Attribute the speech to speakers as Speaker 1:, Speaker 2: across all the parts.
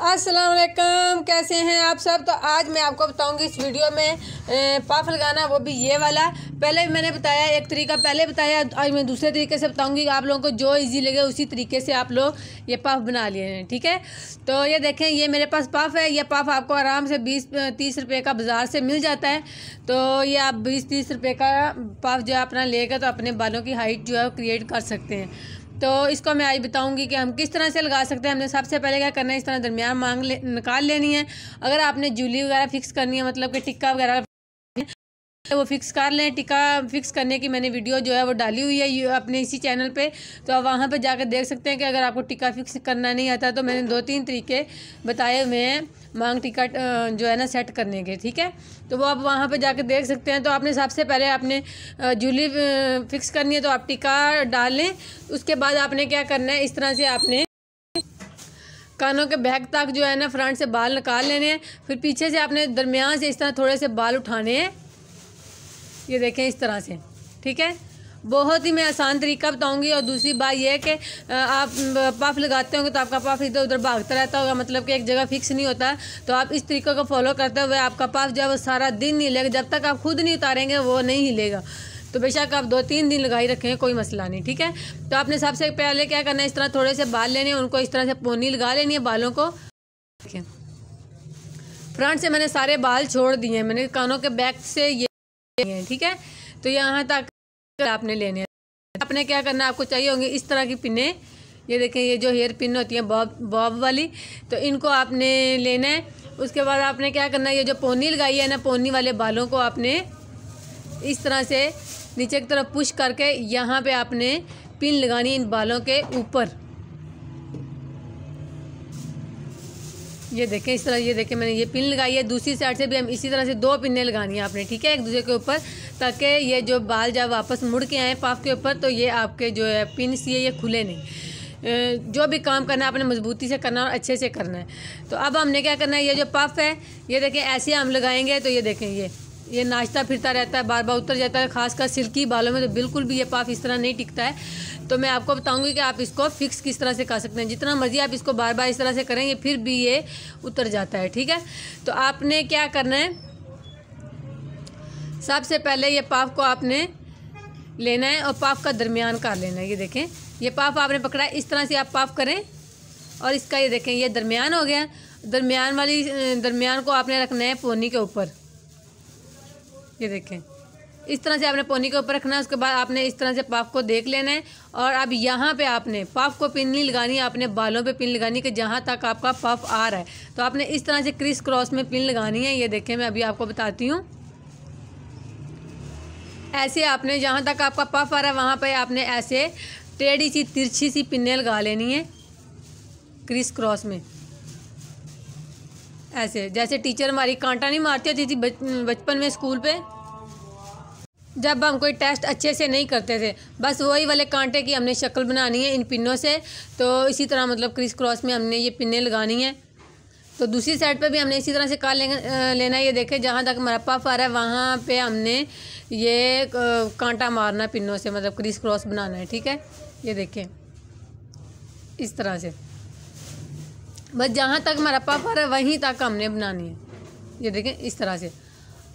Speaker 1: असलम कैसे हैं आप सब तो आज मैं आपको बताऊंगी इस वीडियो में पफ लगाना वो भी ये वाला पहले मैंने बताया एक तरीका पहले बताया आज मैं दूसरे तरीके से बताऊंगी आप लोगों को जो इजी लगे उसी तरीके से आप लोग ये पफ बना लिए हैं ठीक है तो ये देखें ये मेरे पास पफ है ये पफ आपको आराम से बीस तीस रुपये का बाज़ार से मिल जाता है तो ये आप बीस तीस रुपये का पफ जो है अपना लेकर तो अपने बालों की हाइट जो है क्रिएट कर सकते हैं तो इसको मैं आज बताऊंगी कि हम किस तरह से लगा सकते हैं हमने सबसे पहले क्या करना है इस तरह दरमियान मांग ले निकाल लेनी है अगर आपने जूली वगैरह फिक्स करनी है मतलब कि टिक्का वगैरह वो फिक्स कर लें टिका फिक्स करने की मैंने वीडियो जो है वो डाली हुई है अपने इसी चैनल पे तो आप वहाँ पर जाकर देख सकते हैं कि अगर आपको टिका फिक्स करना नहीं आता तो मैंने दो तीन तरीके बताए हुए हैं मांग टिका जो है ना सेट करने के ठीक है तो वो आप वहाँ पर जाकर देख सकते हैं तो आपने सबसे पहले आपने जूली फिक्स करनी है तो आप टिका डाल लें उसके बाद आपने क्या करना है इस तरह से आपने कानों के बैक तक जो है ना फ्रंट से बाल निकाल लेने हैं फिर पीछे से आपने दरमियान से इस तरह थोड़े से बाल उठाने हैं ये देखें इस तरह से ठीक है बहुत ही मैं आसान तरीका बताऊंगी और दूसरी बात यह है कि आप पफ लगाते होंगे तो आपका पफ इधर उधर भागता रहता होगा मतलब कि एक जगह फिक्स नहीं होता तो आप इस तरीके को फॉलो करते हुए आपका पफ जब सारा दिन नहीं हिलेगा जब तक आप खुद नहीं उतारेंगे वो नहीं हिलेगा तो बेशक आप दो तीन दिन लगाई रखें कोई मसला नहीं ठीक है तो आपने सबसे पहले क्या करना है इस तरह थोड़े से बाल लेने उनको इस तरह से पोनी लगा लेनी है बालों को फ्रंट से मैंने सारे बाल छोड़ दिए मैंने कानों के बैक से ये ठीक है तो यहाँ तक आपने लेने आपने क्या करना आपको चाहिए होंगे इस तरह की पिने ये देखें ये जो हेयर पिन होती है बॉब बॉब वाली तो इनको आपने लेना है उसके बाद आपने क्या करना है ये जो पोनी लगाई है ना पोनी वाले बालों को आपने इस तरह से नीचे की तरफ पुश करके यहाँ पे आपने पिन लगानी इन बालों के ऊपर ये देखें इस तरह ये देखें मैंने ये पिन लगाई है दूसरी साइड से भी हम इसी तरह से दो पिनें लगानी हैं आपने ठीक है एक दूसरे के ऊपर ताकि ये जो बाल जब वापस मुड़ के आएँ पाफ के ऊपर तो ये आपके जो है पिन सी है ये खुले नहीं जो भी काम करना है आपने मजबूती से करना और अच्छे से करना है तो अब हमने क्या करना है ये जो पफ है ये देखें ऐसे हम लगाएंगे तो ये देखें ये ये नाचता फिरता रहता है बार बार उतर जाता है खासकर सिल्की बालों में तो बिल्कुल भी ये पाफ इस तरह नहीं टिकता है तो मैं आपको बताऊँगी कि आप इसको फिक्स किस तरह से कर सकते हैं जितना मर्जी आप इसको बार बार इस तरह से करेंगे फिर भी ये उतर जाता है ठीक है तो आपने क्या करना है सबसे पहले ये पाफ को आपने लेना है और पाफ का दरमियान कर लेना है ये देखें ये पाफ आपने पकड़ा है इस तरह से आप पाफ करें और इसका ये देखें ये दरमियान हो गया दरमियान वाली दरमियान को आपने रखना है पोनी के ऊपर ये देखें इस तरह से आपने पोनी के ऊपर रखना है उसके बाद आपने इस तरह से पाफ को देख लेना है और अब यहाँ पे आपने पाफ को पिन नहीं लगानी है आपने बालों पे पिन लगानी कि जहाँ तक आपका पफ आ रहा है तो आपने इस तरह से क्रिस क्रॉस में पिन लगानी है ये देखें मैं अभी आपको बताती हूँ ऐसे आपने जहाँ तक आपका पफ आ रहा है वहाँ पर आपने ऐसे टेढ़ी सी तिरछी सी पिन्ने लगा लेनी है क्रिस क्रॉस में ऐसे जैसे टीचर हमारी कांटा नहीं मारती थी, थी बचपन में स्कूल पे जब हम कोई टेस्ट अच्छे से नहीं करते थे बस वही वाले कांटे की हमने शक्ल बनानी है इन पिनों से तो इसी तरह मतलब क्रिस क्रॉस में हमने ये पिने लगानी है तो दूसरी साइड पे भी हमने इसी तरह से काट ले, लेना ये देखे जहाँ तक हमारा पफ आ रहा है वहाँ पे हमने ये कांटा मारना पिनों से मतलब क्रिस क्रॉस बनाना है ठीक है ये देखें इस तरह से बस जहाँ तक हमारा रहा है वहीं तक हमने बनानी है ये देखें इस तरह से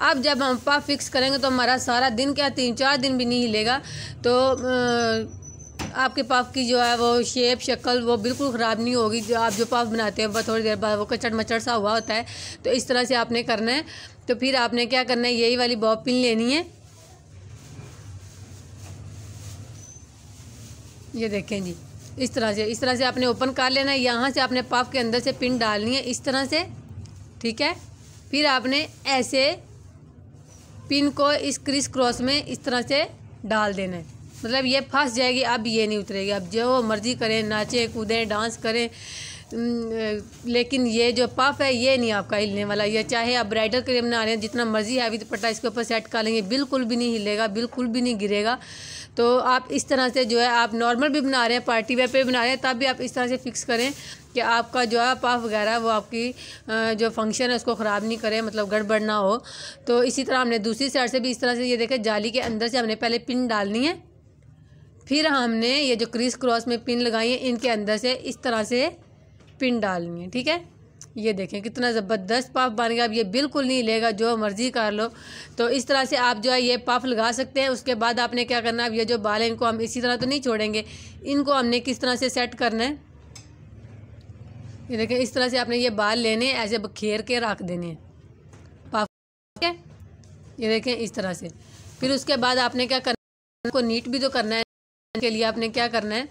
Speaker 1: अब जब हम पफ फिक्स करेंगे तो हमारा सारा दिन क्या तीन चार दिन भी नहीं हिलेगा तो आपके पाप की जो है वो शेप शक्ल वो बिल्कुल ख़राब नहीं होगी जो आप जो पाप बनाते हैं थोड़ी देर बाद वो कचड़ मचड़ सा हुआ होता है तो इस तरह से आपने करना है तो फिर आपने क्या करना है यही वाली बॉब पिन लेनी है ये देखें जी इस तरह से इस तरह से आपने ओपन कर लेना है यहाँ से आपने पफ के अंदर से पिन डालनी है इस तरह से ठीक है फिर आपने ऐसे पिन को इस क्रिस क्रॉस में इस तरह से डाल देना है मतलब ये फंस जाएगी अब ये नहीं उतरेगी अब जो मर्जी करें नाचें कूदें डांस करें लेकिन ये जो पफ है ये नहीं आपका हिलने वाला ये चाहे आप ब्राइडल क्रीम ना रहे हैं जितना मर्जी हैवी पट्टा इसके ऊपर सेट कर लेंगे बिल्कुल भी नहीं हिलेगा बिल्कुल भी नहीं गिरेगा तो आप इस तरह से जो है आप नॉर्मल भी बना रहे हैं पार्टी वेयर पर बना रहे हैं तब भी आप इस तरह से फिक्स करें कि आपका जो है पफ वगैरह वो आपकी जो फंक्शन है उसको ख़राब नहीं करे मतलब गड़बड़ ना हो तो इसी तरह हमने दूसरी साइड से भी इस तरह से ये देखें जाली के अंदर से हमने पहले पिन डालनी है फिर हमने ये जो क्रिस क्रॉस में पिन लगाई है इनके अंदर से इस तरह से पिन डालनी है ठीक है ये देखें कितना ज़बरदस्त पफ बन गया अब ये बिल्कुल नहीं लेगा जो मर्ज़ी कर लो तो इस तरह से आप जो है ये पफ लगा सकते हैं उसके बाद आपने क्या करना है अब ये जो बाल हैं इनको हम इसी तरह तो नहीं छोड़ेंगे इनको हमने किस तरह से सेट करना है ये देखें इस तरह से आपने ये बाल लेने ऐसे बखेर के रख देने पफ है ये देखें इस तरह से फिर उसके बाद आपने क्या करना है उनको नीट भी तो करना है के लिए आपने क्या करना है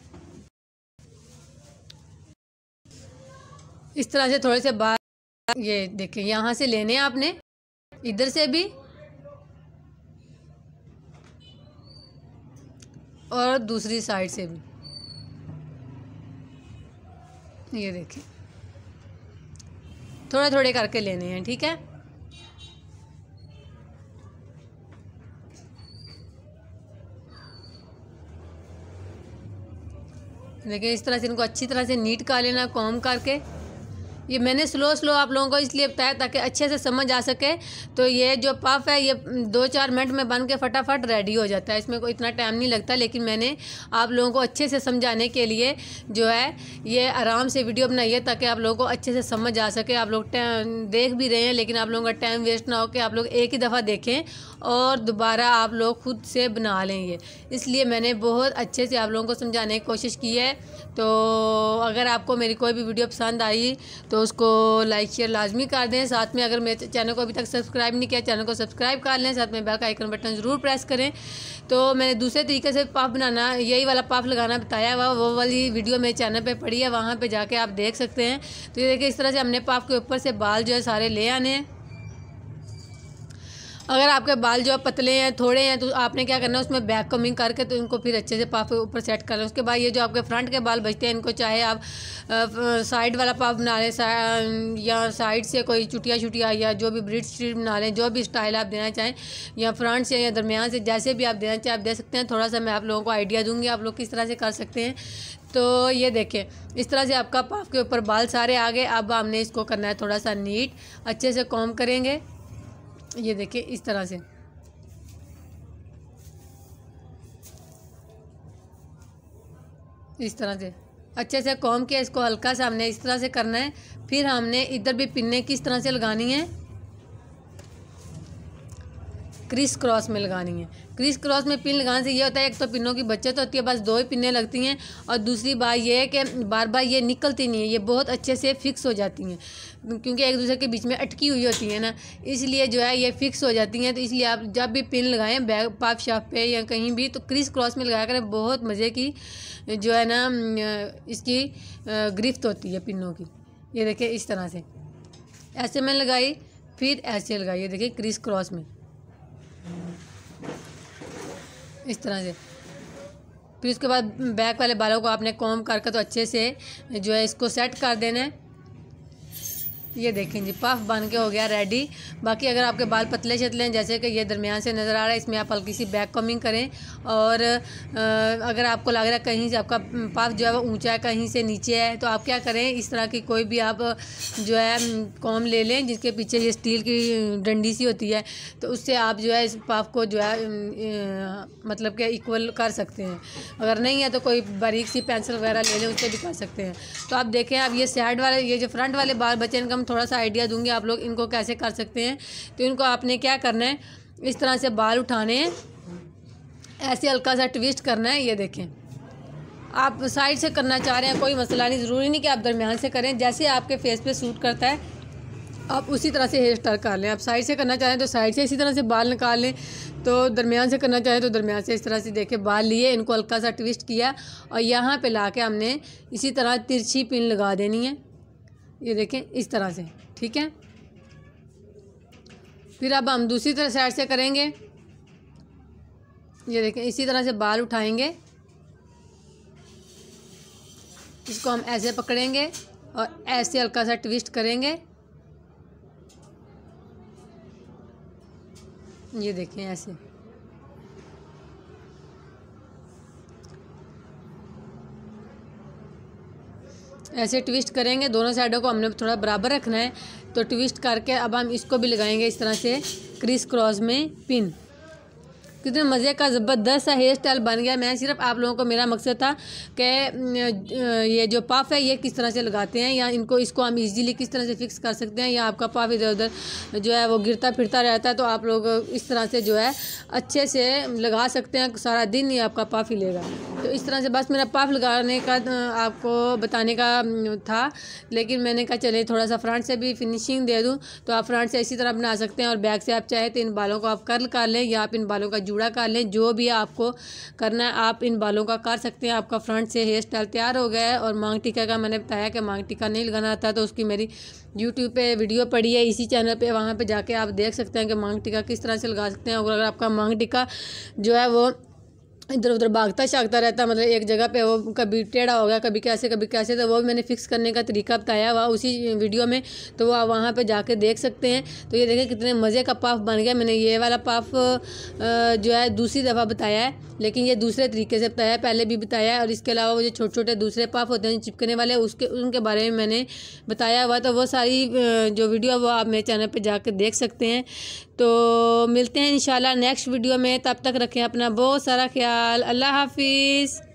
Speaker 1: इस तरह से थोड़े से बाहर ये देखिए यहाँ से लेने आपने इधर से भी और दूसरी साइड से भी ये देखिए थोड़े थोड़े करके लेने हैं ठीक है देखिए इस तरह से इनको अच्छी तरह से नीट कर लेना कॉम करके ये मैंने स्लो स्लो आप लोगों को इसलिए बताया ताकि अच्छे से समझ आ सके तो ये जो पफ है ये दो चार मिनट में बन के फटाफट रेडी हो जाता है इसमें कोई इतना टाइम नहीं लगता लेकिन मैंने आप लोगों को अच्छे से समझाने के लिए जो है ये आराम से वीडियो बनाई है ताकि आप लोगों को अच्छे से समझ आ सके आप लोग देख भी रहे हैं लेकिन आप लोगों का टाइम वेस्ट ना हो कि आप लोग एक ही दफ़ा देखें और दोबारा आप लोग खुद से बना लेंगे इसलिए मैंने बहुत अच्छे से आप लोगों को समझाने की कोशिश की है तो अगर आपको मेरी कोई भी वीडियो पसंद आई तो तो उसको लाइक शेयर लाजमी कर दें साथ में अगर मेरे चैनल को अभी तक सब्सक्राइब नहीं किया चैनल को सब्सक्राइब कर लें साथ में बेल का आइकन बटन ज़रूर प्रेस करें तो मैंने दूसरे तरीके से पफ बनाना यही वाला पफ लगाना बताया हुआ वो वाली वीडियो मेरे चैनल पर पड़ी है वहाँ पर जाके आप देख सकते हैं तो ये देखिए इस तरह से हमने पफ के ऊपर से बाल जो है सारे ले आने हैं अगर आपके बाल जो पतले हैं थोड़े हैं तो आपने क्या करना है उसमें बैक कमिंग करके तो इनको फिर अच्छे से पाफ ऊपर सेट कर लें उसके बाद ये जो आपके फ्रंट के बाल बचते हैं इनको चाहे आप साइड वाला पाफ बना लें सा, या साइड से कोई चुटिया छुटिया या जो भी ब्रिड स्ट्रीट बना लें जो भी स्टाइल आप देना चाहें या फ्रंट से या दरमियान से जैसे भी आप देना चाहें आप दे सकते हैं थोड़ा सा मैं आप लोगों को आइडिया दूँगी आप लोग किस तरह से कर सकते हैं तो ये देखें इस तरह से आपका पाफ के ऊपर बाल सारे आ गए अब हमने इसको करना है थोड़ा सा नीट अच्छे से कॉम करेंगे ये देखिए इस तरह से इस तरह से अच्छे से कॉम के इसको हल्का सा हमने इस तरह से करना है फिर हमने इधर भी पिन्ने किस तरह से लगानी है क्रिस क्रॉस में लगानी है क्रिस क्रॉस में पिन लगाने से ये होता है एक तो पिनों की बचत होती है बस दो ही पिनें लगती हैं और दूसरी बात ये है कि बार बार ये निकलती नहीं है ये बहुत अच्छे से फिक्स हो जाती हैं क्योंकि एक दूसरे के बीच में अटकी हुई होती है ना इसलिए जो है ये फिक्स हो जाती हैं तो इसलिए आप जब भी पिन लगाएं बैग पाप शॉप पे या कहीं भी तो क्रिस क्रॉस में लगाया करें बहुत मज़े की जो है ना इसकी गिरफ्त होती है पिनों की ये देखें इस तरह से ऐसे में लगाई फिर ऐसे लगाई ये देखिए क्रिस क्रॉस में इस तरह से फिर उसके बाद बैक वाले बालों को आपने कॉम करके तो अच्छे से जो है इसको सेट कर देना है ये देखें जी पफ बन के हो गया रेडी बाकी अगर आपके बाल पतले शतले हैं जैसे कि ये दरमियान से नज़र आ रहा है इसमें आप हल्की सी बैक कमिंग करें और अगर आपको लग रहा है कहीं से आपका पफ जो है वो ऊँचा है कहीं से नीचे है तो आप क्या करें इस तरह की कोई भी आप जो है कॉम ले लें जिसके पीछे ये स्टील की डंडी सी होती है तो उससे आप जो है इस पफ को जो है मतलब कि इक्वल कर सकते हैं अगर नहीं है तो कोई बारीक सी पेंसिल वगैरह ले लें उससे भी कर सकते हैं तो आप देखें आप ये साइड वाले ये जो फ्रंट वाले बाल बचे इनका थोड़ा सा आइडिया दूंगी आप लोग इनको कैसे कर सकते हैं तो इनको आपने क्या करना है इस तरह से बाल उठाने हैं ऐसे हल्का सा ट्विस्ट करना है ये देखें आप साइड से करना चाह रहे हैं कोई मसला नहीं ज़रूरी नहीं कि आप दरमियान से करें जैसे आपके फेस पे सूट करता है आप उसी तरह से हेयर स्टाइल कर लें आप साइड से करना चाहें तो साइड से इसी तरह से बाल निकाल लें तो दरमियान से करना चाहें तो दरमियान से इस तरह से देखें बाल लिए इनको हल्का सा ट्विस्ट किया और यहाँ पे ला के हमने इसी तरह तिरछी पिन लगा देनी है ये देखें इस तरह से ठीक है फिर अब हम दूसरी तरह साइड से करेंगे ये देखें इसी तरह से बाल उठाएंगे इसको हम ऐसे पकड़ेंगे और ऐसे हल्का सा ट्विस्ट करेंगे ये देखें ऐसे ऐसे ट्विस्ट करेंगे दोनों साइडों को हमने थोड़ा बराबर रखना है तो ट्विस्ट करके अब हम इसको भी लगाएंगे इस तरह से क्रिस क्रॉस में पिन कितने मज़े का ज़बरदस्त सा हेयर स्टाइल बन गया मैं सिर्फ आप लोगों को मेरा मकसद था कि ये जो पफ है ये किस तरह से लगाते हैं या इनको इसको हम इजीली किस तरह से फिक्स कर सकते हैं या आपका पफ इधर उधर जो है वो गिरता फिरता रहता है तो आप लोग इस तरह से जो है अच्छे से लगा सकते हैं सारा दिन ही आपका पफ हिलेगा तो इस तरह से बस मेरा पफ लगाने का आपको बताने का था लेकिन मैंने कहा चले थोड़ा सा फ्रंट से भी फिनिशिंग दे दूँ तो आप फ्रंट से इसी तरह बना सकते हैं और बैक से आप चाहे तो इन बालों को आप कर्ल कर लें या आप इन बालों का जूड़ा कर लें जो भी आपको करना है आप इन बालों का कर सकते हैं आपका फ्रंट से हेयर स्टाइल तैयार हो गया है और मांग टीका का मैंने बताया कि मांग टीका नहीं लगाना आता तो उसकी मेरी यूट्यूब पे वीडियो पड़ी है इसी चैनल पे वहाँ पे जाके आप देख सकते हैं कि मांग टीका किस तरह से लगा सकते हैं और अगर आपका मांग टीका जो है वो इधर उधर भागता शागता रहता मतलब एक जगह पे वो कभी टेढ़ा हो गया कभी कैसे कभी कैसे तो वो भी मैंने फिक्स करने का तरीका बताया हुआ उसी वीडियो में तो वो आप वहाँ पर जाके देख सकते हैं तो ये देखें कितने मज़े का पाफ बन गया मैंने ये वाला पाफ जो है दूसरी दफ़ा बताया है लेकिन ये दूसरे तरीके से बताया पहले भी बताया है और इसके अलावा वो जो छोटे छोटे दूसरे पाफ होते हैं चिपकने वाले उसके उनके बारे में मैंने बताया हुआ तो वो सारी जो वीडियो वो आप मेरे चैनल पर जाकर देख सकते हैं तो मिलते हैं इंशाल्लाह नेक्स्ट वीडियो में तब तक रखें अपना बहुत सारा ख्याल अल्लाह हाफिज़